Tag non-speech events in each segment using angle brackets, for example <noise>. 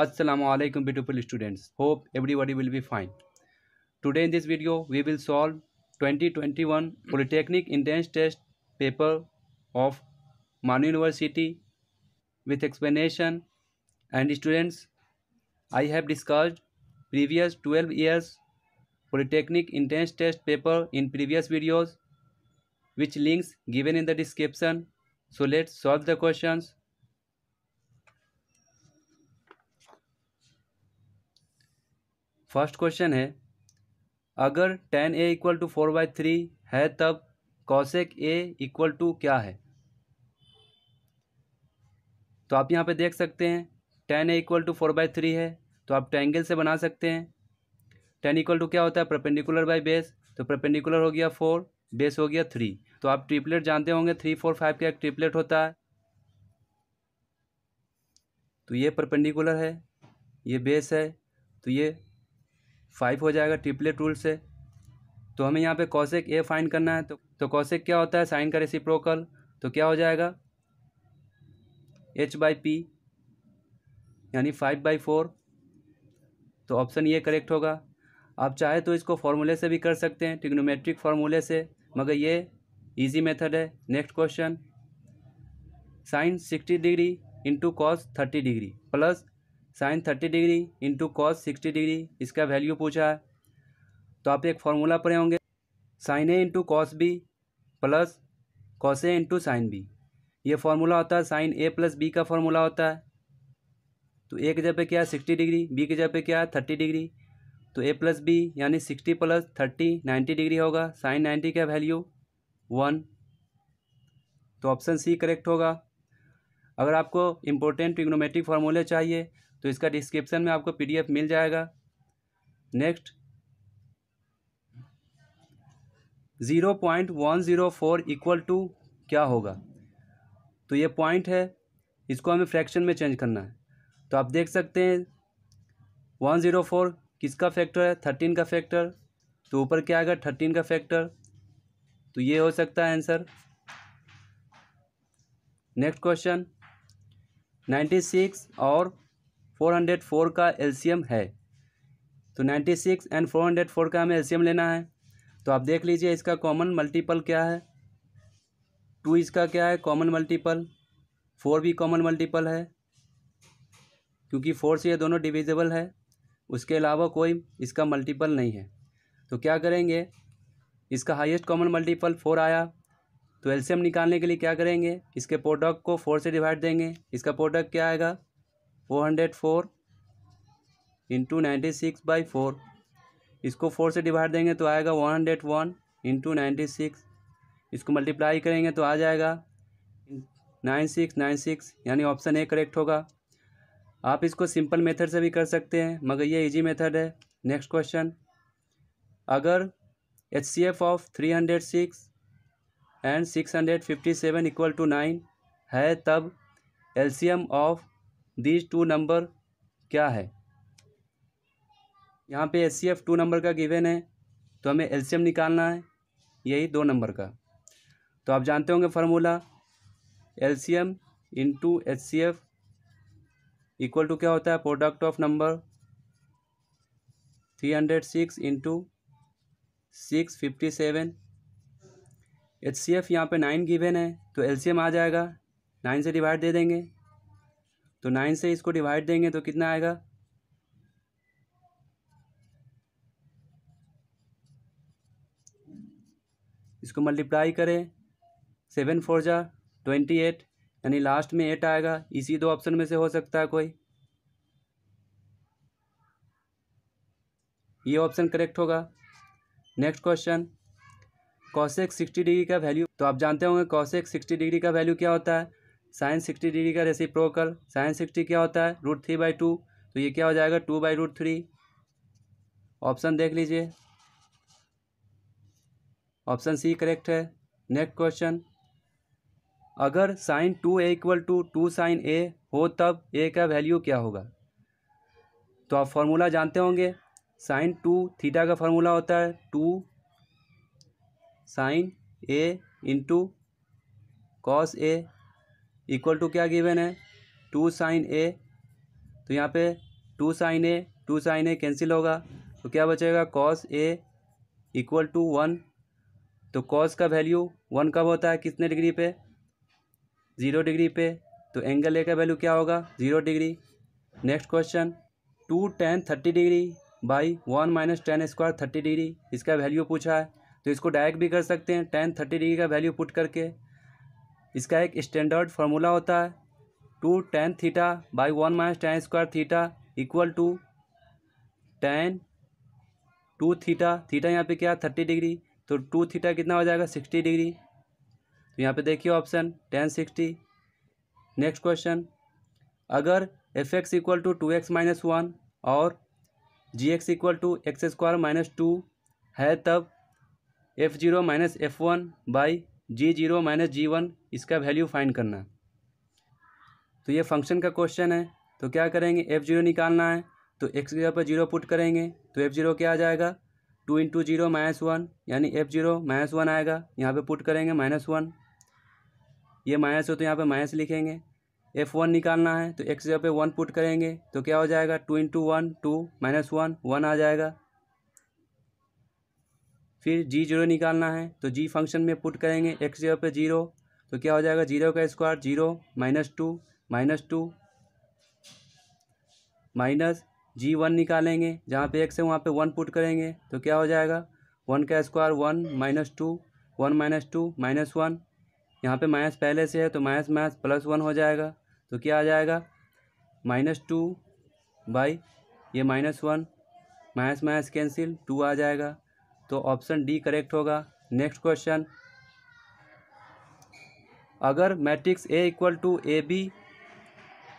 Assalamu alaikum beautiful students. Hope everybody will be fine. Today in this video we will solve 2021 Polytechnic intense Test paper of Manu University with explanation and students I have discussed previous 12 years Polytechnic intense test paper in previous videos which links given in the description. So let's solve the questions first question है अगर tan A equal to four by three है तब कौशिक ए equal to क्या है तो आप यहाँ पे देख सकते हैं tan A equal to four by three है तो आप ट्रैंगल से बना सकते हैं टेन इक्वल टू क्या होता है प्रपेंडिकुलर बाई बेस तो प्रपेंडिकुलर हो गया फोर बेस हो गया थ्री तो आप ट्रिपलेट जानते होंगे थ्री फोर फाइव का एक ट्रिपलेट होता है तो ये परपेंडिकुलर है ये बेस है तो ये फाइव हो जाएगा ट्रिपलेट रूल से तो हमें यहाँ पे कौशिक ए फाइंड करना है तो तो कौशिक क्या होता है साइन का रेसिप्रोकल तो क्या हो जाएगा एच बाई पी यानी फाइव बाई फोर तो ऑप्शन ये करेक्ट होगा आप चाहे तो इसको फॉर्मूले से भी कर सकते हैं टिग्नोमेट्रिक फार्मूले से मगर ये इजी मेथड है next question sine sixty degree into cos thirty degree plus sine thirty degree into cos sixty degree इसका वैल्यू पूछा है तो आप एक फार्मूला पढ़े होंगे sine A into cos B plus cos A into sine B ये फार्मूला होता है साइन ए प्लस बी का फार्मूला होता है तो ए के जगह पे क्या है सिक्सटी डिग्री बी के जगह पे क्या है थर्टी डिग्री तो ए प्लस बी यानी sixty plus thirty ninety degree होगा साइन नाइन्टी का वैल्यू वन तो ऑप्शन सी करेक्ट होगा अगर आपको इम्पोर्टेंट ट्रिग्नोमेट्रिक फार्मूले चाहिए तो इसका डिस्क्रिप्शन में आपको पीडीएफ मिल जाएगा next zero point one zero four equal to क्या होगा तो ये पॉइंट है इसको हमें फ्रैक्शन में चेंज करना है तो आप देख सकते हैं वन ज़ीरो फोर किसका फैक्टर है थर्टीन का फैक्टर तो ऊपर क्या आएगा थर्टीन का फैक्टर तो ये हो सकता है answer next question ninety six और फोर हंड्रेड फोर का एलसीएम है तो ninety six and four hundred four का हमें एलसीएम लेना है तो आप देख लीजिए इसका कॉमन मल्टीपल क्या है टू इसका क्या है कॉमन मल्टीपल फोर भी कॉमन मल्टीपल है क्योंकि फोर से ये दोनों डिविजिबल है उसके अलावा कोई इसका मल्टीपल नहीं है तो क्या करेंगे इसका हाईएस्ट कॉमन मल्टीपल फोर आया तो एलसीएम निकालने के लिए क्या करेंगे इसके प्रोडक्ट को फोर से डिवाइड देंगे इसका प्रोडक्ट क्या आएगा four hundred four into ninety six by four इसको फोर से डिवाइड देंगे तो आएगा one hundred one into ninety six इसको मल्टीप्लाई करेंगे तो आ जाएगा नाइन सिक्स नाइन सिक्स यानी ऑप्शन ए करेक्ट होगा आप इसको सिंपल मेथड से भी कर सकते हैं मगर ये इजी मेथड है नेक्स्ट क्वेश्चन अगर H C F of three hundred six and six hundred fifty seven equal to nine है तब L C M of these two number क्या है यहाँ पे H C F two number का given है तो हमें एम निकालना है यही दो नंबर का तो आप जानते होंगे formula LCM into H C F equal to क्या होता है product of number three hundred six into six fifty seven H C F यहाँ पर नाइन गिवेन है तो एल सी एम आ जाएगा नाइन से डिवाइड दे देंगे तो नाइन से इसको डिवाइड देंगे तो कितना आएगा इसको मल्टीप्लाई करें सेवन फोर जा ट्वेंटी एट यानी लास्ट में एट आएगा इसी दो ऑप्शन में से हो सकता है कोई ये ऑप्शन करेक्ट होगा next question cosec sixty degree का वैल्यू तो आप जानते होंगे कॉसेक सिक्सटी डिग्री का वैल्यू क्या होता है साइन सिक्सटी डिग्री का रेसिप्रोकल साइन सिक्सटी क्या होता है रूट थ्री बाई टू तो ये क्या हो जाएगा two by root three option देख लीजिए ऑप्शन सी करेक्ट है नेक्स्ट क्वेश्चन अगर sine two A equal to two sine A हो तब ए का वैल्यू क्या होगा तो आप फॉर्मूला जानते होंगे साइन टू थीटा का फॉर्मूला होता है two sine A into cos A equal to क्या गिवन है टू साइन ए तो यहाँ पे two sine A two sine A cancel होगा तो क्या बचेगा cos A equal to one तो कॉस का वैल्यू वन कब होता है कितने डिग्री पे ज़ीरो डिग्री पे तो एंगल ए का वैल्यू क्या होगा zero degree next question two tan thirty degree by one minus tan square thirty degree इसका वैल्यू पूछा है तो इसको डायरेक्ट भी कर सकते हैं टेन थर्टी डिग्री का वैल्यू पुट करके इसका एक स्टैंडर्ड फार्मूला होता है two tan theta by one minus tan square theta equal to tan two theta theta यहाँ पे क्या थर्टी डिग्री तो टू थीटा कितना हो जाएगा सिक्सटी डिग्री तो यहाँ पे देखिए option tan sixty next question अगर F X equal to two X minus one और G X equal to x square minus two है तब F zero minus F one by G zero minus G one इसका value find करना तो ये function का question है तो क्या करेंगे एफ़ जीरो निकालना है तो एक्स जगह पर जीरो पुट करेंगे तो एफ़ जीरो क्या आ जाएगा two into zero minus one यानी एफ़ जीरो माइनस वन आएगा यहाँ पे पुट करेंगे माइनस वन ये माइनस हो तो यहाँ पे माइनस लिखेंगे एफ़ वन निकालना है तो एक्स जगह पर वन पुट करेंगे तो क्या हो जाएगा two into one two minus one one आ जाएगा फिर जी जीरो निकालना है तो जी फंक्शन में पुट करेंगे एक्स जीरो पे जीरो तो क्या हो जाएगा जीरो का square zero minus two minus two minus G one निकालेंगे जहाँ पे एक्स है वहाँ पे वन पुट करेंगे तो क्या हो जाएगा वन का square one minus two one minus two minus one यहाँ पे माइनस पहले से है तो माइनस माइनस प्लस वन हो जाएगा तो क्या आ जाएगा माइनस टू बाई ये minus one minus minus cancel two आ जाएगा तो ऑप्शन डी करेक्ट होगा नेक्स्ट क्वेश्चन अगर matrix A equal to A B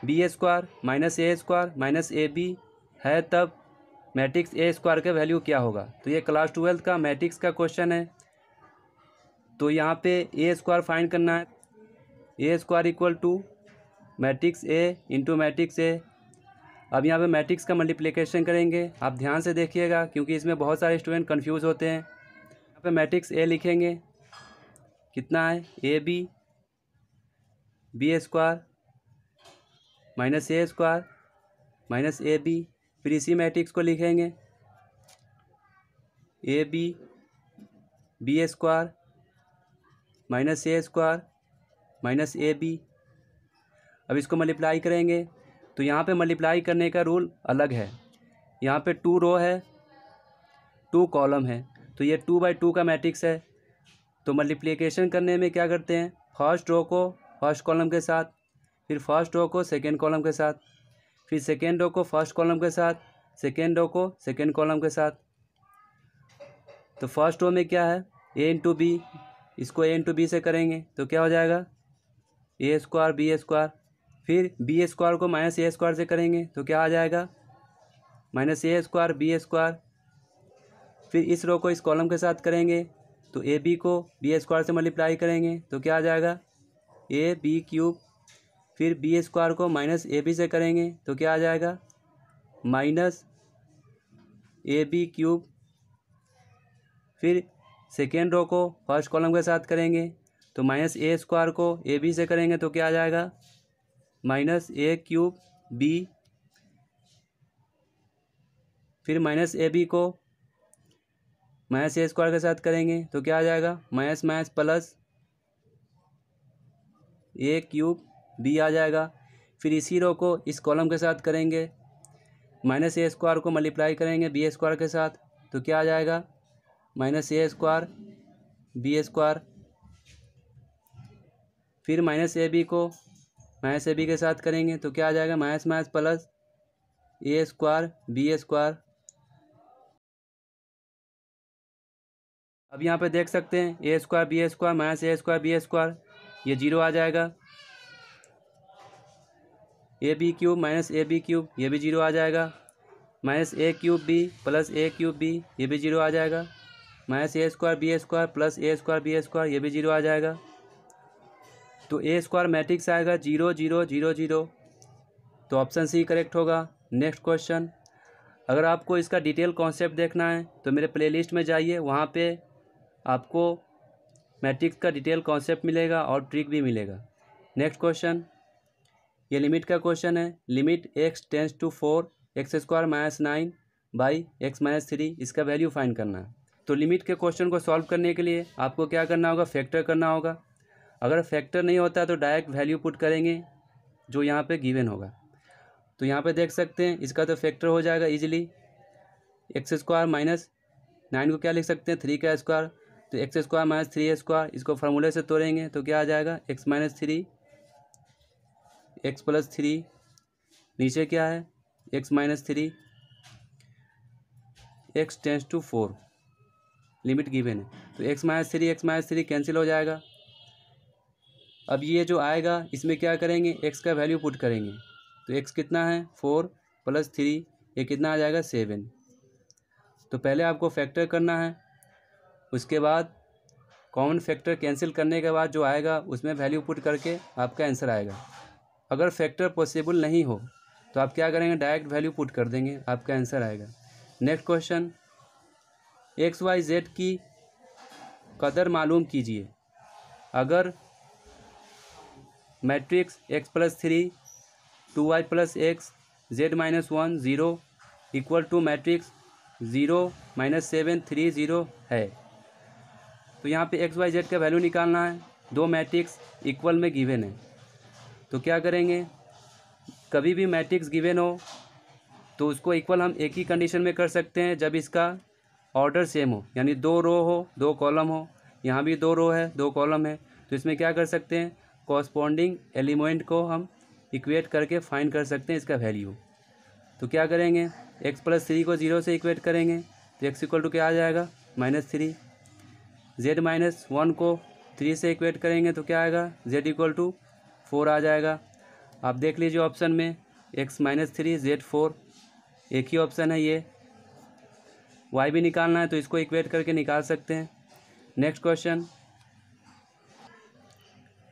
B A square minus A square minus A B है तब मैट्रिक्स ए स्क्वायर का value क्या होगा तो ये क्लास ट्वेल्थ का मैट्रिक्स का क्वेश्चन है तो यहाँ पे ए स्क्वायर फाइंड करना है A square equal to matrix A into matrix A अब यहाँ पे मैट्रिक्स का मल्टीप्लिकेशन करेंगे आप ध्यान से देखिएगा क्योंकि इसमें बहुत सारे स्टूडेंट कन्फ्यूज़ होते हैं यहाँ पे मैट्रिक्स ए लिखेंगे कितना है A B B square minus A square minus A B फिर इसी मैट्रिक्स को लिखेंगे A B B square minus A square minus A B अब इसको मल्टीप्लाई करेंगे तो यहाँ पे मल्टीप्लाई करने का रूल अलग है यहाँ पे टू रो है टू कॉलम है तो ये टू बाई टू का मैट्रिक्स है तो मल्टीप्लिकेशन करने में क्या करते हैं फर्स्ट रो को फर्स्ट कॉलम के साथ फिर फर्स्ट रो को सेकेंड कॉलम के साथ फिर सेकेंड रो को फर्स्ट कॉलम के साथ सेकेंड रो को सेकेंड कॉलम के साथ तो फर्स्ट रो में क्या है ए इंटू बी इसको ए इंटू बी से करेंगे तो क्या हो जाएगा ए स्क्वायर बी स्क्वायर फिर बी स्क्वायर को माइनस ए स्क्वायर से करेंगे तो क्या आ जाएगा minus A square B square फिर इस रो को इस कॉलम के साथ करेंगे तो ए बी को बी स्क्वायर से मल्टीप्लाई करेंगे तो क्या आ जाएगा ए बी क्यूब फिर बी स्क्वायर को माइनस ए बी से करेंगे तो क्या आ जाएगा माइनस ए बी क्यूब फिर सेकेंड रो को फर्स्ट कॉलम के साथ करेंगे तो माइनस ए स्क्वायर को ए बी से करेंगे तो क्या आ जाएगा माइनस ए क्यूब बी फिर माइनस ए बी को माइनस ए स्क्वायर के साथ करेंगे तो क्या आ जाएगा minus minus plus A cube B आ जाएगा फिर इसी रो को इस कॉलम के साथ करेंगे माइनस ए स्क्वायर को मल्टीप्लाई करेंगे बी स्क्वायर के साथ तो क्या आ जाएगा minus A square B square फिर माइनस ए बी को माइनस ए बी के साथ करेंगे तो क्या आ जाएगा minus minus plus A square B square अब यहाँ पे देख सकते हैं A square B square minus A square B square ये जीरो आ जाएगा A B cube minus A B cube ये भी जीरो आ जाएगा minus A cube B plus A cube B ये भी जीरो आ जाएगा minus A square B square plus A square B square ये भी जीरो आ जाएगा तो ए स्क्वायर मैट्रिक्स आएगा जीरो जीरो जीरो जीरो तो ऑप्शन सी करेक्ट होगा नेक्स्ट क्वेश्चन अगर आपको इसका डिटेल कॉन्सेप्ट देखना है तो मेरे प्लेलिस्ट में जाइए वहाँ पे आपको मैट्रिक्स का डिटेल कॉन्सेप्ट मिलेगा और ट्रिक भी मिलेगा नेक्स्ट क्वेश्चन ये लिमिट का क्वेश्चन है limit X tends to four X square minus nine by X minus three इसका वैल्यू फाइंड करना है तो लिमिट के क्वेश्चन को सॉल्व करने के लिए आपको क्या करना होगा फैक्टर करना होगा अगर फैक्टर नहीं होता तो डायरेक्ट वैल्यू पुट करेंगे जो यहाँ पे गिवन होगा तो यहाँ पे देख सकते हैं इसका तो फैक्टर हो जाएगा easily X square minus nine को क्या लिख सकते हैं थ्री का स्क्वायर तो x square minus three square इसको फार्मूले से तोड़ेंगे तो क्या आ जाएगा X minus three x plus three नीचे क्या है X minus three X tends to four limit given है तो X minus three x minus three cancel हो जाएगा अब ये जो आएगा इसमें क्या करेंगे एक्स का वैल्यू पुट करेंगे तो एक्स कितना है फोर प्लस थ्री ये कितना आ जाएगा सेवन तो पहले आपको फैक्टर करना है उसके बाद कॉमन फैक्टर कैंसिल करने के बाद जो आएगा उसमें वैल्यू पुट करके आपका आंसर आएगा अगर फैक्टर पॉसिबल नहीं हो तो आप क्या करेंगे डायरेक्ट वैल्यू पुट कर देंगे आपका आंसर आएगा next question X Y Z की कदर मालूम कीजिए अगर matrix X plus three two Y plus X Z minus one zero equal to matrix zero minus seven three zero है तो यहाँ पे एक्स वाई जेड का वैल्यू निकालना है दो मैट्रिक्स इक्वल में गिवेन है तो क्या करेंगे कभी भी मैट्रिक्स गिवेन हो तो उसको इक्वल हम एक ही कंडीशन में कर सकते हैं जब इसका ऑर्डर सेम हो यानी दो रो हो दो कॉलम हो यहाँ भी दो रो है दो कॉलम है तो इसमें क्या कर सकते हैं कॉस्पॉन्डिंग एलिमेंट को हम इक्वेट करके फाइंड कर सकते हैं इसका वैल्यू तो क्या करेंगे एक्स प्लस थ्री को जीरो से इक्वेट करेंगे तो एक्स इक्वल टू क्या आ जाएगा minus three z minus one को थ्री से इक्वेट करेंगे तो क्या आएगा जेड इक्वल टू फोर आ जाएगा आप देख लीजिए ऑप्शन में x minus three z four एक ही ऑप्शन है ये वाई भी निकालना है तो इसको इक्वेट करके निकाल सकते हैं next question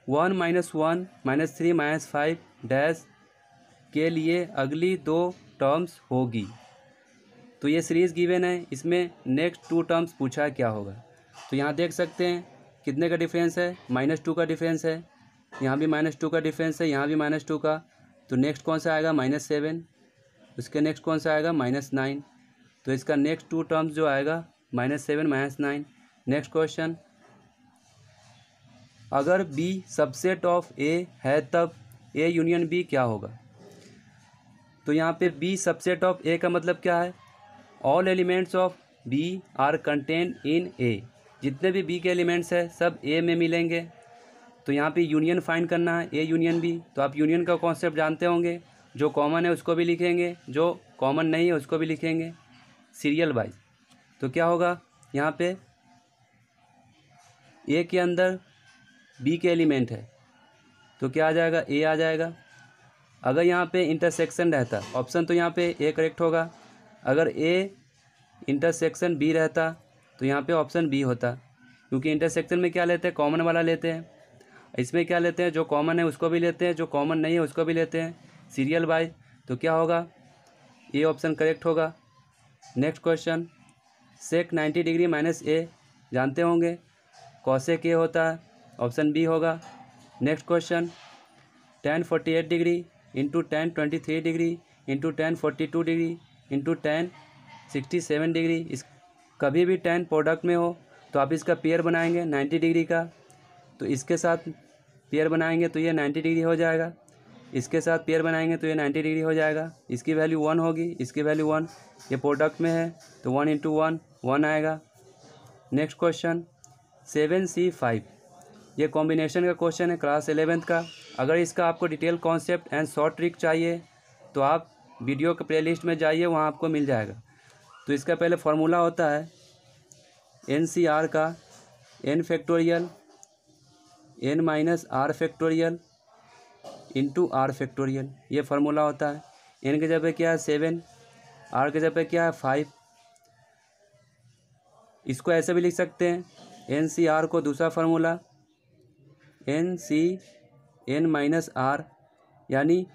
one minus one minus three minus five dash के लिए अगली दो टर्म्स होगी तो ये सीरीज़ गिवन है इसमें नेक्स्ट टू टर्म्स पूछा क्या होगा तो यहाँ देख सकते हैं कितने का डिफरेंस है माइनस टू का डिफरेंस है यहाँ भी माइनस टू का डिफरेंस है यहाँ भी माइनस टू का तो नेक्स्ट कौन सा आएगा माइनस सेवन उसके नेक्स्ट कौन सा आएगा माइनस नाइन तो इसका नेक्स्ट टू टर्म्स जो आएगा minus seven minus nine next question अगर बी सबसेट ऑफ ए है तब ए यूनियन बी क्या होगा तो यहाँ पे बी सबसेट ऑफ ए का मतलब क्या है all elements of b are contain in a जितने भी बी के एलिमेंट्स हैं सब ए में मिलेंगे तो यहाँ पे यूनियन फाइंड करना है ए यूनियन बी तो आप यूनियन का कॉन्सेप्ट जानते होंगे जो कॉमन है उसको भी लिखेंगे जो कॉमन नहीं है उसको भी लिखेंगे सीरियल वाइज तो क्या होगा यहाँ पे ए के अंदर बी के एलिमेंट है तो क्या आ जाएगा ए आ जाएगा अगर यहाँ पे इंटरसेक्शन रहता ऑप्शन तो यहाँ पे ए करेक्ट होगा अगर ए इंटरसेक्शन बी रहता तो यहाँ पे ऑप्शन बी होता क्योंकि इंटरसेक्शन में क्या लेते हैं कॉमन वाला लेते हैं इसमें क्या लेते हैं जो कॉमन है उसको भी लेते हैं जो कॉमन नहीं है उसको भी लेते हैं सीरियल वाइज तो क्या होगा ए ऑप्शन करेक्ट होगा next question sec ninety degree minus a जानते होंगे कौसे के होता है ऑप्शन बी होगा next question tan forty eight degree into tan twenty three degree into tan forty two degree into tan sixty seven degree इस कभी भी टेन प्रोडक्ट में हो तो आप इसका पेयर बनाएंगे नाइन्टी डिग्री का तो इसके साथ पेयर बनाएंगे तो ये नाइन्टी डिग्री हो जाएगा इसके साथ पेयर बनाएंगे तो ये नाइन्टी डिग्री हो जाएगा इसकी वैल्यू वन होगी इसकी वैल्यू वन ये प्रोडक्ट में है तो वन इंटू वन वन आएगा next question seven c five ये कॉम्बिनेशन का क्वेश्चन है क्लास एलेवेंथ का अगर इसका आपको detail concept and short trick चाहिए तो आप वीडियो के प्ले में जाइए वहाँ आपको मिल जाएगा तो इसका पहले फार्मूला होता है एन सी आर का n factorial n minus are factorial into r factorial ये फार्मूला होता है एन के जगह क्या है सेवन आर के जगह क्या है फाइव इसको ऐसे भी लिख सकते हैं एन सी आर को दूसरा formula n c n minus r यानी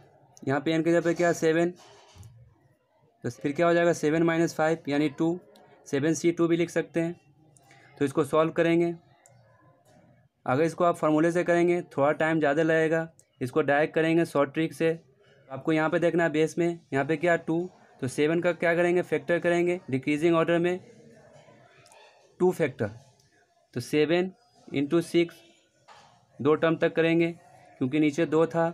यहाँ पे एन के जगह पे क्या सेवन तो फिर क्या हो जाएगा सेवन माइनस फाइव यानी टू सेवन सी टू भी लिख सकते हैं तो इसको सॉल्व करेंगे अगर इसको आप फार्मूले से करेंगे थोड़ा टाइम ज़्यादा लगेगा इसको डायरेक्ट करेंगे शॉर्ट ट्रिक से आपको यहाँ पे देखना है बेस में यहाँ पे क्या टू तो सेवन का क्या करेंगे फैक्टर करेंगे डिक्रीजिंग ऑर्डर में टू फैक्टर तो सेवन इंटू सिक्स दो टर्म तक करेंगे क्योंकि नीचे दो था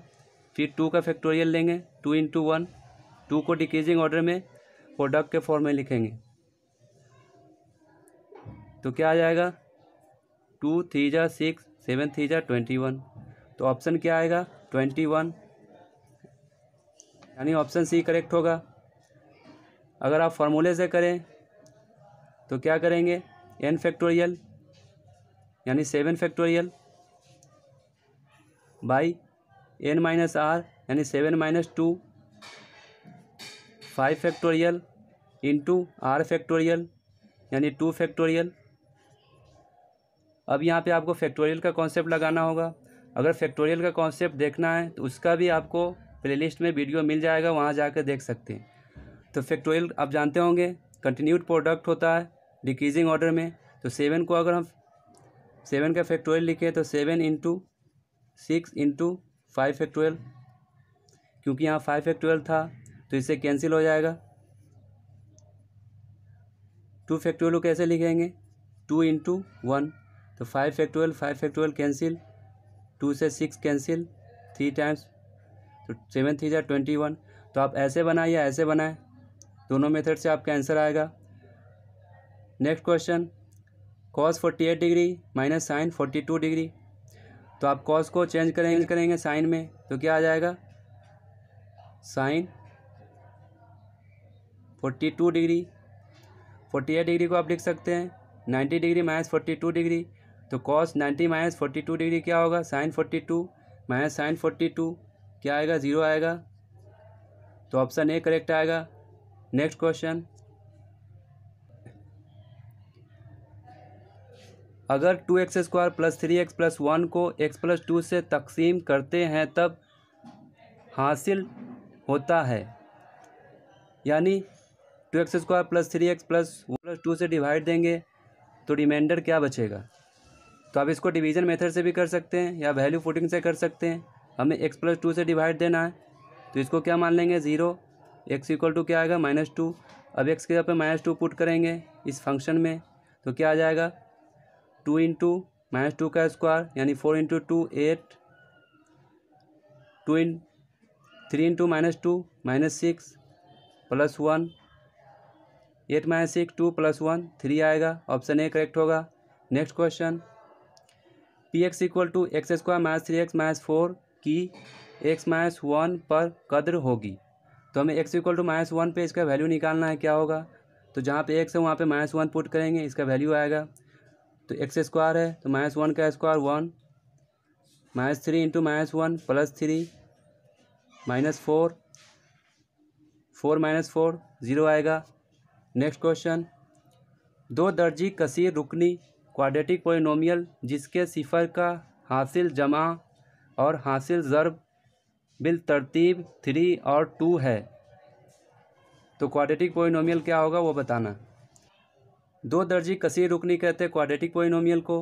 फिर टू का फैक्टोरियल लेंगे टू इंटू वन टू को डिक्रीजिंग ऑर्डर में प्रोडक्ट के फॉर्म में लिखेंगे तो क्या आ जाएगा टू थ्री जा सिक्स सेवन थ्री जा ट्वेंटी वन तो ऑप्शन क्या आएगा ट्वेंटी वन यानी ऑप्शन सी करेक्ट होगा अगर आप फार्मूले से करें तो क्या करेंगे एन फैक्टोरियल यानी seven factorial by N minus r यानी seven minus two five factorial into r factorial यानी टू फैक्टोरियल अब यहाँ पे आपको फैक्टोरियल का कॉन्सेप्ट लगाना होगा अगर फैक्टोरियल का कॉन्सेप्ट देखना है तो उसका भी आपको प्लेलिस्ट में वीडियो मिल जाएगा वहाँ जाकर देख सकते हैं तो फैक्टोरियल आप जानते होंगे कंटिन्यूड प्रोडक्ट होता है डिक्रीजिंग ऑर्डर में तो सेवन को अगर हम सेवन का फैक्टोरियल लिखें तो seven into six into five है ट्वेल्व क्योंकि यहाँ फाइव है ट्वेल्व था तो इसे कैंसिल हो जाएगा टू फैक्टोल कैसे लिखेंगे टू इंटू वन तो five factorial five factorial cancel two से सिक्स कैंसिल थ्री टाइम्स तो सेवन थ्री जै ट्वेंटी वन तो आप ऐसे बनाए या ऐसे बनाएं दोनों मेथड से आपका आंसर आएगा next question cos forty eight degree minus sine forty two degree तो आप कॉस को चेंज करेंगे करेंगे साइन में तो क्या आ जाएगा sine forty two degree forty eight degree को आप लिख सकते हैं ninety degree minus forty two degree तो cos ninety minus forty two degree क्या होगा sine forty two minus sine forty two क्या आएगा ज़ीरो आएगा तो ऑप्शन ए करेक्ट आएगा नेक्स्ट क्वेश्चन अगर two x square plus three x plus one को एक्स प्लस टू से तकसीम करते हैं तब हासिल होता है यानी two x square plus three x plus one plus two से डिवाइड देंगे तो रिमाइंडर क्या बचेगा तो आप इसको डिवीजन मेथड से भी कर सकते हैं या वैल्यू फुटिंग से कर सकते हैं हमें एक्स प्लस टू से डिवाइड देना है तो इसको क्या मान लेंगे ज़ीरो एक्स इक्वल टू क्या आएगा माइनस टू अब एक्स के जगह पे माइनस टू पुट करेंगे इस फंक्शन में तो क्या आ जाएगा टू इंटू माइनस टू का स्क्वायर यानी four into two eight two in three into minus two minus six plus one eight minus six two plus one three आएगा ऑप्शन ए करेक्ट होगा next question p x equal to x square minus three x minus four की x minus one पर कद्र होगी तो हमें x equal to minus one पर इसका वैल्यू निकालना है क्या होगा तो जहाँ पे एक्स है वहाँ पे माइनस वन पुट करेंगे इसका वैल्यू आएगा तो एक्स स्क्वायर है तो माइनस वन का square one minus three into minus one plus three minus four four minus four zero आएगा नेक्स्ट क्वेश्चन दो दर्जी कसीर रुकनी क्वाड्रेटिक पोलिनोमियल जिसके सिफर का हासिल जमा और हासिल ज़रब बिल तरतीब थ्री और टू है तो क्वाड्रेटिक पोलिनोमियल क्या होगा वो बताना दो दर्जी कसी रुकनी कहते हैं क्वाडेटिक पोलिनोमियल को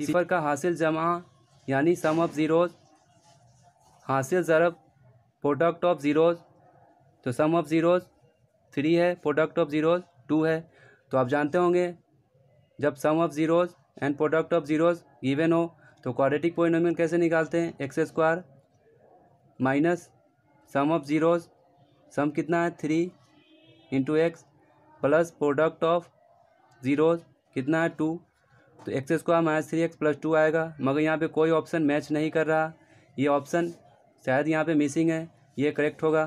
सिफर का हासिल जमा यानी सम ऑफ ज़ीरोज़ हासिल ज़रब प्रोडक्ट ऑफ ज़ीरोज़ तो सम ऑफ ज़ीरोज़ थ्री है प्रोडक्ट ऑफ ज़ीरोज़ टू है तो आप जानते होंगे जब sum of zeros and product of zeros given हो तो क्वाडेटिक पोइनोमियल कैसे निकालते हैं x square minus sum of zeros sum कितना है three into x plus product of zero कितना है टू तो x square minus three x plus two आएगा मगर यहाँ पे कोई ऑप्शन मैच नहीं कर रहा ये ऑप्शन शायद यहाँ पे मिसिंग है ये करेक्ट होगा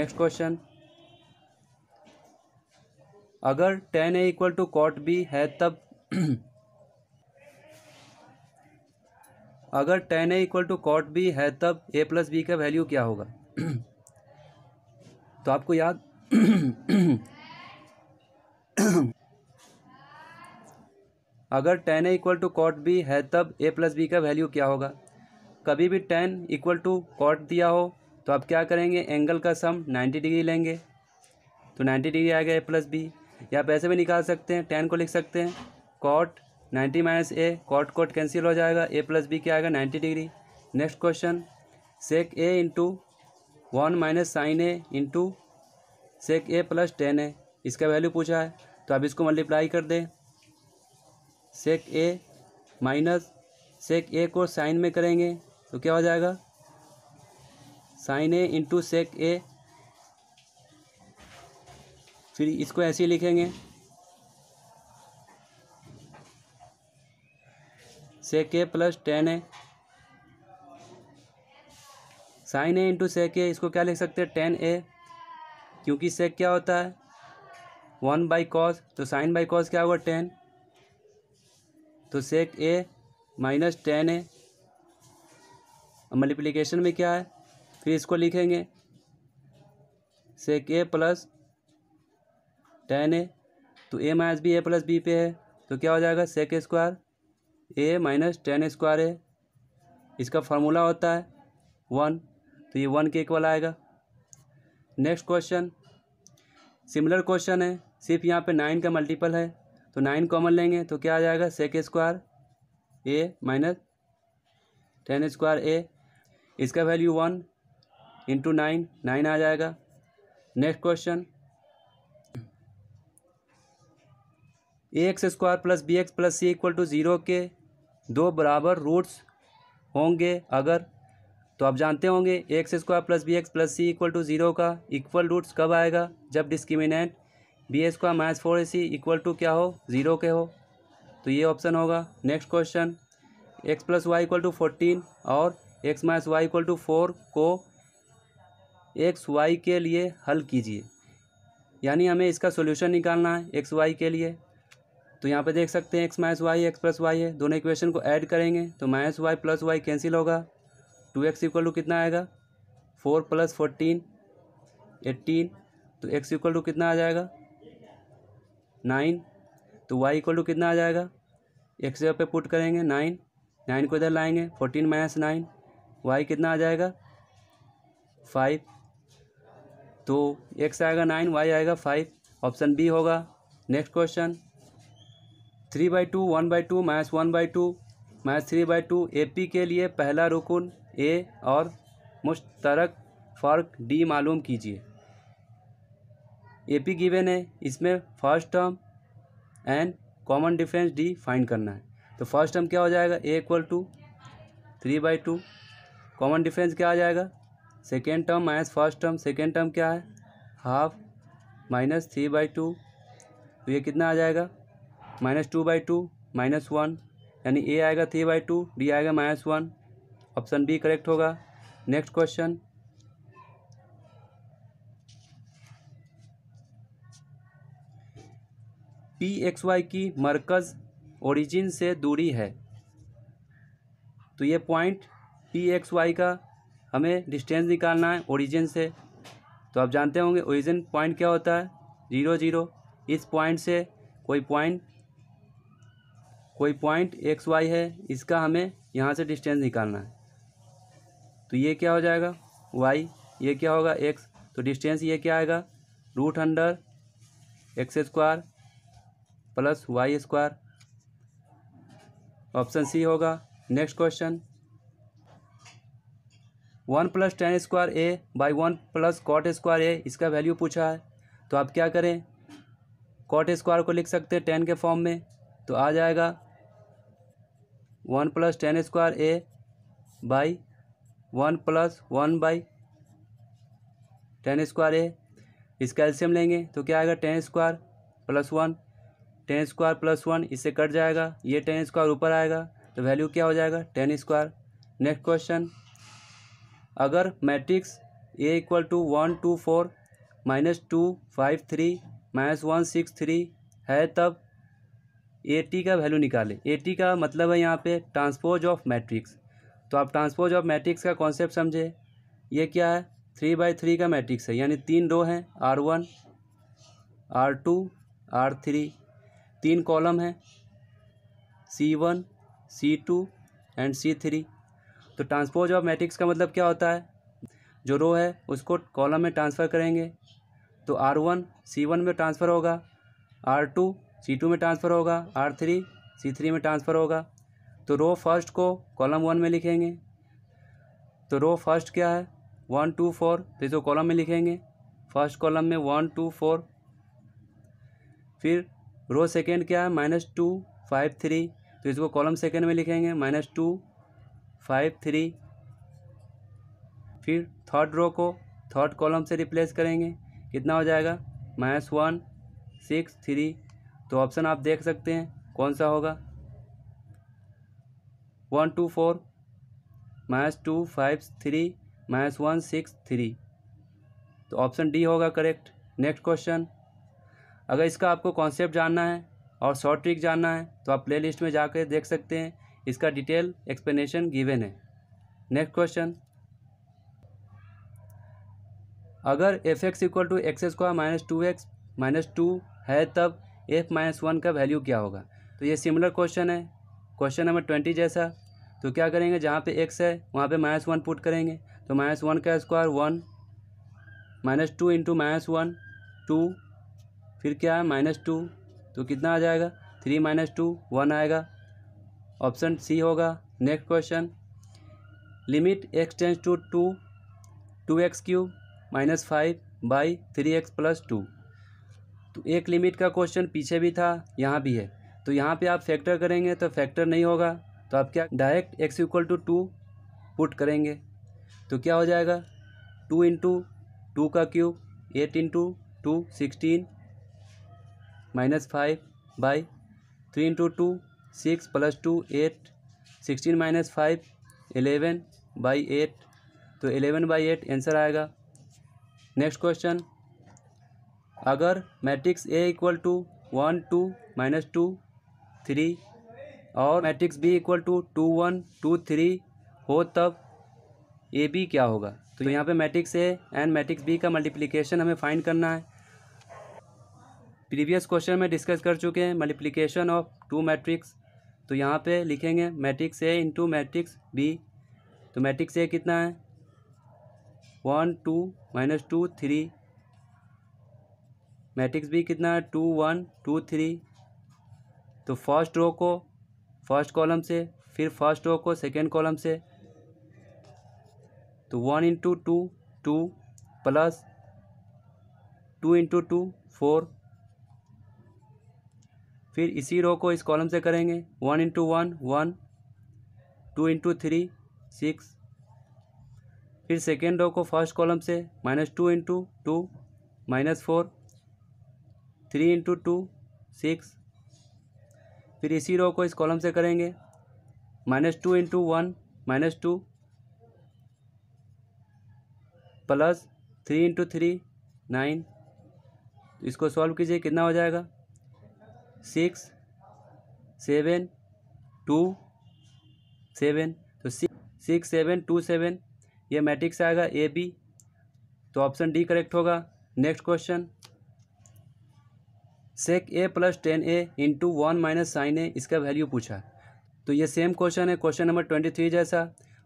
नेक्स्ट क्वेश्चन अगर tan A equal to cot b है तब <clears throat> अगर tan A equal to cot b है तब ए प्लस बी का वैल्यू क्या होगा <clears throat> तो आपको याद <clears throat> अगर tan A equal to cot b है तब ए प्लस बी का वैल्यू क्या होगा कभी भी टेन इक्वल टू कॉट दिया हो तो आप क्या करेंगे एंगल का सम नाइन्टी डिग्री लेंगे तो नाइन्टी डिग्री आएगा ए प्लस बी या आप ऐसे भी निकाल सकते हैं टेन को लिख सकते हैं cot ninety minus a cot cot cancel हो जाएगा ए प्लस बी क्या आएगा ninety degree next question sec a into one minus sine A into sec A plus tan a इसका वैल्यू पूछा है तो आप इसको मल्टीप्लाई कर दें सेक ए माइनस सेक ए को साइन में करेंगे तो क्या हो जाएगा साइन ए इंटू सेक ए फिर इसको ऐसे ही लिखेंगे sec A plus tan a sine A into sec a इसको क्या लिख सकते हैं टेन ए क्योंकि सेक क्या होता है वन बाई कॉस तो साइन बाई कॉस क्या होगा टेन तो sec a minus tan a multiplication में क्या है फिर इसको लिखेंगे sec A plus tan a तो a minus b a plus b पे है तो क्या हो जाएगा sec square a minus tan square a इसका फार्मूला होता है वन तो ये वन के इक्वल आएगा नेक्स्ट क्वेश्चन सिमिलर क्वेश्चन है सिर्फ यहाँ पे नाइन का मल्टीपल है तो नाइन कॉमन लेंगे तो क्या आ जाएगा sec square a minus tan square a इसका value one into nine nine आ जाएगा next question a x square plus b x plus c equal to zero के दो बराबर रूट्स होंगे अगर तो आप जानते होंगे x square plus b x plus c equal to zero का इक्वल रूट्स कब आएगा जब discriminant b square minus four a c equal to क्या हो ज़ीरो के हो तो ये ऑप्शन होगा next question x plus y equal to fourteen और x minus y equal to four को एक्स वाई के लिए हल कीजिए यानी हमें इसका सोल्यूशन निकालना है एक्स वाई के लिए तो यहाँ पे देख सकते हैं x minus y x plus y है दोनों इक्वेशन को ऐड करेंगे तो minus y plus y cancel होगा टू एक्स इक्वल टू कितना आएगा फोर प्लस फोर्टीन एट्टीन तो एक्स इक्वल टू कितना आ जाएगा नाइन तो वाई इक्वल टू कितना आ जाएगा एक्स जगह पे पुट करेंगे नाइन नाइन को इधर लाएंगे फोर्टीन माइनस नाइन वाई कितना आ जाएगा फाइव तो एक्स आएगा नाइन वाई आएगा फाइव ऑप्शन बी होगा next question three by two one by two minus one by two minus three by two a p के लिए पहला रुकन ए और मुश्तरक फ़र्क डी मालूम कीजिए ए पी गिवन है इसमें first term and common difference d find करना है तो फर्स्ट टर्म क्या हो जाएगा a equal to three by two common difference क्या आ जाएगा second term minus first term second term क्या है half minus three by two तो ये कितना आ जाएगा minus two by two minus one यानी ए आएगा थ्री बाई टू डी आएगा minus one option b correct होगा next question p x y की मरकज़ ओरिजिन से दूरी है तो ये पॉइंट पी एक्स वाई का हमें डिस्टेंस निकालना है ओरिजिन से तो आप जानते होंगे ओरिजिन पॉइंट क्या होता है ज़ीरो ज़ीरो इस पॉइंट से कोई पॉइंट कोई पॉइंट एक्स वाई है इसका हमें यहाँ से डिस्टेंस निकालना है तो ये क्या हो जाएगा वाई ये क्या होगा एक्स तो डिस्टेंस ये क्या आएगा root under x square plus y square option सी होगा next question one plus tan square a by one plus cot square a इसका वैल्यू पूछा है तो आप क्या करें कॉट स्क्वायर को लिख सकते हैं टेन के फॉर्म में तो आ जाएगा one plus tan square a by one plus one by tan square a इसका एल्शियम लेंगे तो क्या आएगा tan square plus one tan square plus one इससे कट जाएगा ये टेन स्क्वायर ऊपर आएगा तो वैल्यू क्या हो जाएगा टेन स्क्वायर नेक्स्ट क्वेश्चन अगर matrix A equal to one two four minus two five three minus one six three है तब ए टी का वैल्यू निकालें ए टी का मतलब है यहाँ पे ट्रांसपोज ऑफ मैट्रिक्स तो आप ट्रांसपोज ऑफ मैट्रिक्स का कॉन्सेप्ट समझे ये क्या है थ्री बाई थ्री का मैट्रिक्स है यानी तीन रो हैं r one r two r three तीन कॉलम हैं c one c two and c three तो ट्रांसपोज ऑफ मैट्रिक्स का मतलब क्या होता है जो रो है उसको कॉलम में ट्रांसफ़र करेंगे तो आर वन सी वन में ट्रांसफ़र होगा आर टू सी टू में ट्रांसफ़र होगा आर थ्री सी थ्री में ट्रांसफ़र होगा तो रो फर्स्ट को कॉलम वन में लिखेंगे तो रो फर्स्ट क्या है वन टू फोर तो इसको कॉलम में लिखेंगे फर्स्ट कॉलम में वन टू फोर फिर रो सेकेंड क्या है माइनस टू फाइव थ्री तो इसको कॉलम सेकेंड में लिखेंगे माइनस टू फाइव थ्री फिर थर्ड रो को थर्ड कॉलम से रिप्लेस करेंगे कितना हो जाएगा माइनस वन सिक्स थ्री तो ऑप्शन आप देख सकते हैं कौन सा होगा one two four minus two five three minus one six three तो ऑप्शन डी होगा करेक्ट नेक्स्ट क्वेश्चन अगर इसका आपको कॉन्सेप्ट जानना है और शॉर्ट ट्रिक जानना है तो आप प्ले लिस्ट में जाकर देख सकते हैं इसका डिटेल एक्सप्लेनेशन गिवेन है नेक्स्ट क्वेश्चन अगर F X equal to x square minus two X minus two है तब एफ माइनस वन का वैल्यू क्या होगा तो ये सिमिलर क्वेश्चन है क्वेश्चन नंबर ट्वेंटी जैसा तो क्या करेंगे जहाँ पे एक्स है वहाँ पे माइनस वन पुट करेंगे तो माइनस वन का square one minus two into minus one two फिर क्या है माइनस टू तो कितना आ जाएगा थ्री माइनस टू वन आएगा ऑप्शन सी होगा next question limit X tends to two two X cube minus five by three x plus two तो एक लिमिट का क्वेश्चन पीछे भी था यहाँ भी है तो यहाँ पे आप फैक्टर करेंगे तो फैक्टर नहीं होगा तो आप क्या direct X equal to two put करेंगे तो क्या हो जाएगा टू इंटू टू का cube eight into two sixteen minus five by three into two six plus two eight sixteen minus five eleven by eight तो एलेवन बाई एट आंसर आएगा next question अगर matrix A equal to one two minus two three और matrix B equal to two one two three हो तब A B क्या होगा तो यहाँ पे matrix A and matrix B का मल्टीप्लिकेशन हमें फाइंड करना है प्रीवियस क्वेश्चन में डिस्कस कर चुके हैं मल्टीप्लिकेशन ऑफ टू मैट्रिक्स तो यहाँ पे लिखेंगे matrix A into matrix B तो मैट्रिक्स ए कितना है one two minus two three matrix B कितना है टू वन टू थ्री तो फर्स्ट रो को फर्स्ट कॉलम से फिर फर्स्ट रो को सेकेंड कॉलम से तो one into two two plus two into two four फिर इसी रो को इस कॉलम से करेंगे one into one one two into three six फिर सेकेंड रो को फर्स्ट कॉलम से minus two into two minus four three into two six फिर इसी रो को इस कॉलम से करेंगे minus two into one minus two plus three into three nine इसको सॉल्व कीजिए कितना हो जाएगा सिक्स सेवन टू सेवन तो सिक्स सेवन टू सेवन ये मैट्रिक्स आएगा ए बी तो ऑप्शन डी करेक्ट होगा next question sec A plus tan A into one minus sine A इसका वैल्यू पूछा तो ये सेम क्वेश्चन है क्वेश्चन नंबर ट्वेंटी थ्री जैसा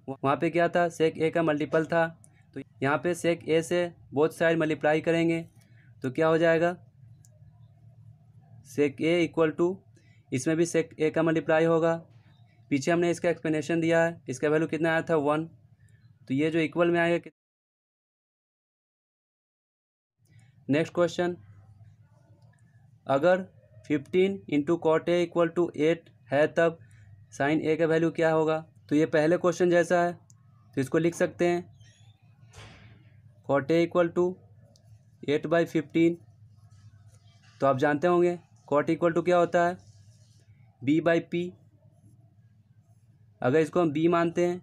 वहाँ पे क्या था सेक ए का मल्टीपल था तो यहाँ पे सेक ए से बोथ साइड मल्टीप्लाई करेंगे तो क्या हो जाएगा सेक ए इक्वल टू इसमें भी सेक ए का मल्टीप्लाई होगा पीछे हमने इसका एक्सप्लेनेशन दिया है इसका वैल्यू कितना आया था वन तो ये जो इक्वल में आएगा नेक्स्ट क्वेश्चन अगर fifteen into cot A equal to eight है तब साइन ए का वैल्यू क्या होगा तो ये पहले क्वेश्चन जैसा है तो इसको लिख सकते हैं cot A equal to eight by fifteen तो आप जानते होंगे कॉट इक्वल टू क्या होता है बी बाई पी अगर इसको हम बी मानते हैं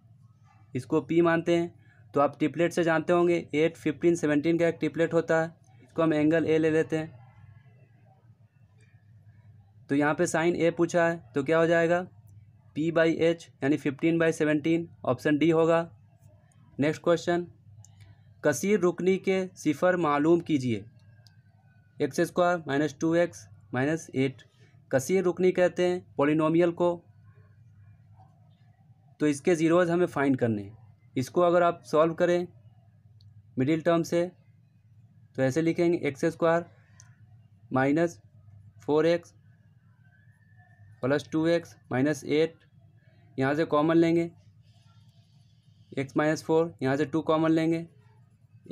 इसको पी मानते हैं तो आप ट्रिपलेट से जानते होंगे एट फिफ्टीन सेवनटीन का एक ट्रिपलेट होता है इसको हम एंगल ए ले लेते हैं तो यहाँ पे साइन ए पूछा है तो क्या हो जाएगा पी बाई एच यानी fifteen by seventeen option D होगा नेक्स्ट क्वेश्चन कसीर रुकनी के सिफर मालूम कीजिए X square minus two X minus eight कसीय रुकनी कहते हैं पोलिनोमियल को तो इसके ज़ीरोज़ हमें फाइंड करने इसको अगर आप सॉल्व करें मिडिल टर्म से तो ऐसे लिखेंगे X square minus four X plus two X minus eight यहाँ से कॉमन लेंगे एक्स माइनस फोर यहाँ से टू कॉमन लेंगे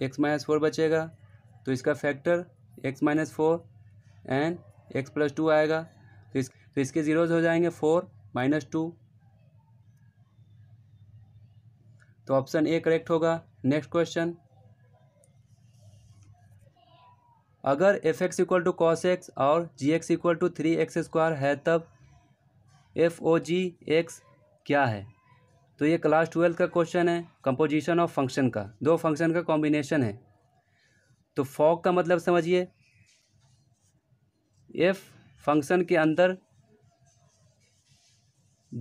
एक्स माइनस फोर बचेगा तो इसका factor X minus four and X plus two आएगा तो इस तो इसके ज़ीरोज़ हो जाएंगे फोर माइनस टू तो ऑप्शन ए करेक्ट होगा नेक्स्ट क्वेश्चन अगर F X equal to cos X और G X equal to three X square है तब एफ ओ जी एक्स क्या है तो ये क्लास ट्वेल्थ का क्वेश्चन है कंपोजिशन ऑफ फंक्शन का दो फंक्शन का कॉम्बिनेशन है तो फॉक का मतलब समझिए एफ फंक्शन के अंदर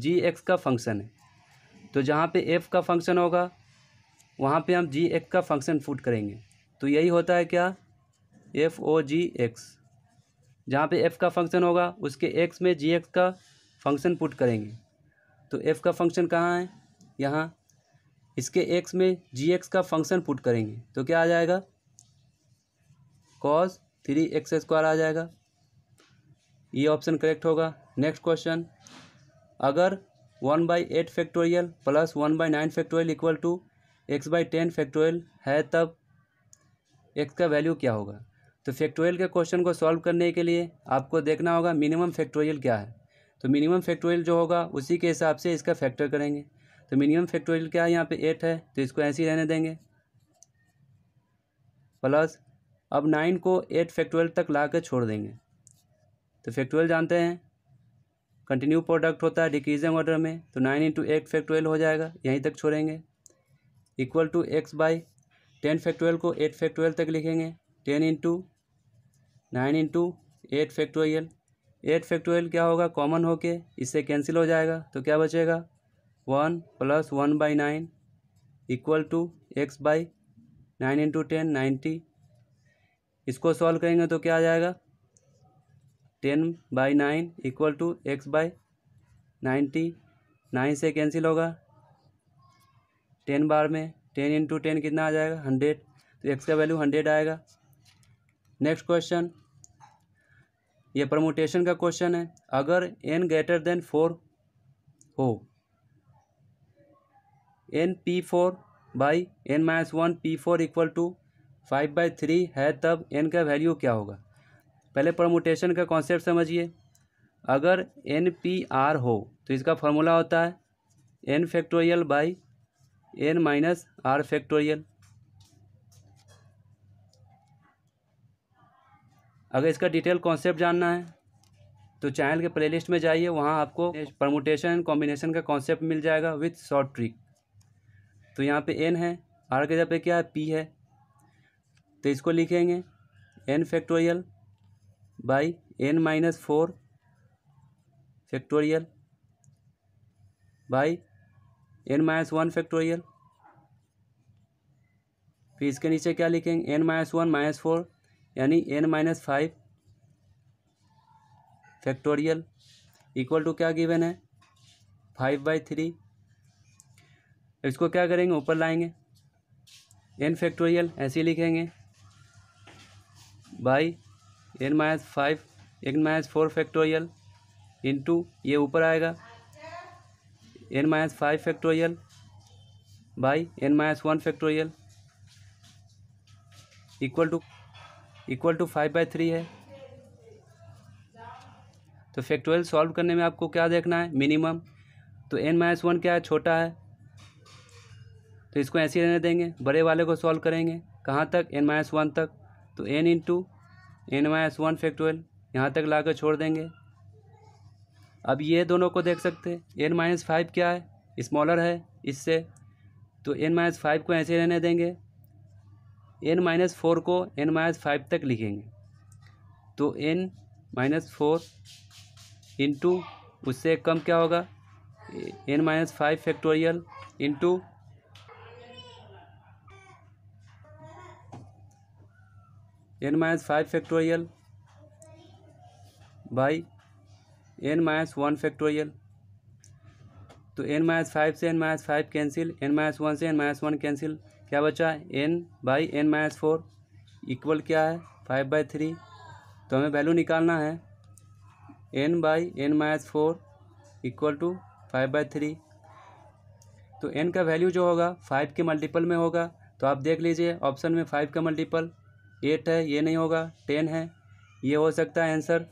जी एक्स का फंक्शन है तो जहाँ पे एफ का फंक्शन होगा वहाँ पे हम जी एक्स का फंक्शन फूट करेंगे तो यही होता है क्या एफ ओ जी एक्स जहाँ पे एफ का फंक्शन होगा उसके एक्स में जी एक्स का फंक्शन पुट करेंगे तो एफ का फंक्शन कहाँ है यहाँ इसके एक्स में जी एक्स का फंक्शन पुट करेंगे तो क्या आ जाएगा कॉस थ्री एक्स स्क्वायर आ जाएगा ये ऑप्शन करेक्ट होगा नेक्स्ट क्वेश्चन अगर one by eight factorial plus one by nine factorial equal to X by ten factorial है तब एक्स का वैल्यू क्या होगा तो फैक्टोरियल के क्वेश्चन को सॉल्व करने के लिए आपको देखना होगा मिनिमम फैक्टोरियल क्या है तो मिनिमम फैक्टोरियल जो होगा उसी के हिसाब से इसका फैक्टर करेंगे तो मिनिमम फैक्टोरियल क्या है यहाँ पे एट है तो इसको ऐसे ही रहने देंगे प्लस अब नाइन को एट फैक्टोरियल तक ला कर छोड़ देंगे तो फैक्टोरियल जानते हैं कंटिन्यू प्रोडक्ट होता है डिक्रीजिंग ऑर्डर में तो नाइन इंटू एट फैक्टोरियल हो जाएगा यहीं तक छोड़ेंगे equal to X by ten factorial को एट फैक्टोरियल तक लिखेंगे ten into nine into eight factorial eight factorial क्या होगा कॉमन होके इससे कैंसिल हो जाएगा तो क्या बचेगा one plus one by nine equal to X by nine into ten ninety इसको सॉल्व करेंगे तो क्या आ जाएगा ten by nine equal to X by ninety nine से कैंसिल होगा टेन बार में टेन इंटू टेन कितना आ जाएगा हंड्रेड तो एक्स का वैल्यू हंड्रेड आएगा नेक्स्ट क्वेश्चन ये प्रमोटेशन का क्वेश्चन है अगर एन ग्रेटर देन फोर हो N P four by N minus one P four equal to five by three है तब एन का वैल्यू क्या होगा पहले प्रमोटेशन का कॉन्सेप्ट समझिए अगर एन पी आर हो तो इसका फॉर्मूला होता है N factorial by N minus are factorial अगर इसका डिटेल कॉन्सेप्ट जानना है तो चैनल के प्लेलिस्ट में जाइए वहाँ आपको प्रमोटेशन एंड कॉम्बिनेशन का कॉन्सेप्ट मिल जाएगा विथ शॉर्ट ट्रिक तो यहाँ पे एन है आर के जगह पे क्या है पी है तो इसको लिखेंगे N factorial by N minus four factorial by N minus one factorial फिर इसके नीचे क्या लिखेंगे N minus one minus four यानी N minus five factorial equal to क्या गिवन है फाइव बाई थ्री इसको क्या करेंगे ऊपर लाएंगे एन फैक्टोरियल ऐसे लिखेंगे by N minus five N minus four factorial into ये ऊपर आएगा N minus five factorial by N minus one factorial equal to equal to five by three है तो फैक्टोरियल सॉल्व करने में आपको क्या देखना है मिनिमम तो एन माइनस वन क्या है छोटा है तो इसको ऐसे रहने देंगे बड़े वाले को सॉल्व करेंगे कहाँ तक एन माइनस वन तक तो N into N minus one factorial यहाँ तक लाकर छोड़ देंगे अब ये दोनों को देख सकते हैं एन माइनस फाइव क्या है स्मॉलर है इससे तो एन माइनस फाइव को ऐसे रहने देंगे एन माइनस फोर को एन माइनस फाइव तक लिखेंगे तो एन माइनस फोर इंटू उससे कम क्या होगा N minus five factorial into N minus five factorial by N minus one factorial तो एन माइनस फाइव से N minus five cancel N minus one से एन माइनस वन कैंसिल क्या बचा N by N minus four equal क्या है five by three तो हमें value निकालना है N by N minus four equal to five by three तो एन का वैल्यू जो होगा फाइव के मल्टीपल में होगा तो आप देख लीजिए ऑप्शन में फाइव का मल्टीपल एट है ये नहीं होगा टेन है ये हो सकता है आंसर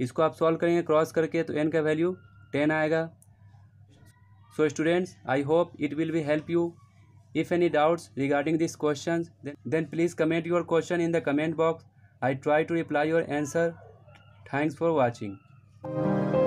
इसको आप सॉल्व करेंगे क्रॉस करके तो एन का वैल्यू टेन आएगा so students I hope it will be help you if any doubts regarding this question then please comment your question in the comment box I try to reply your answer thanks for watching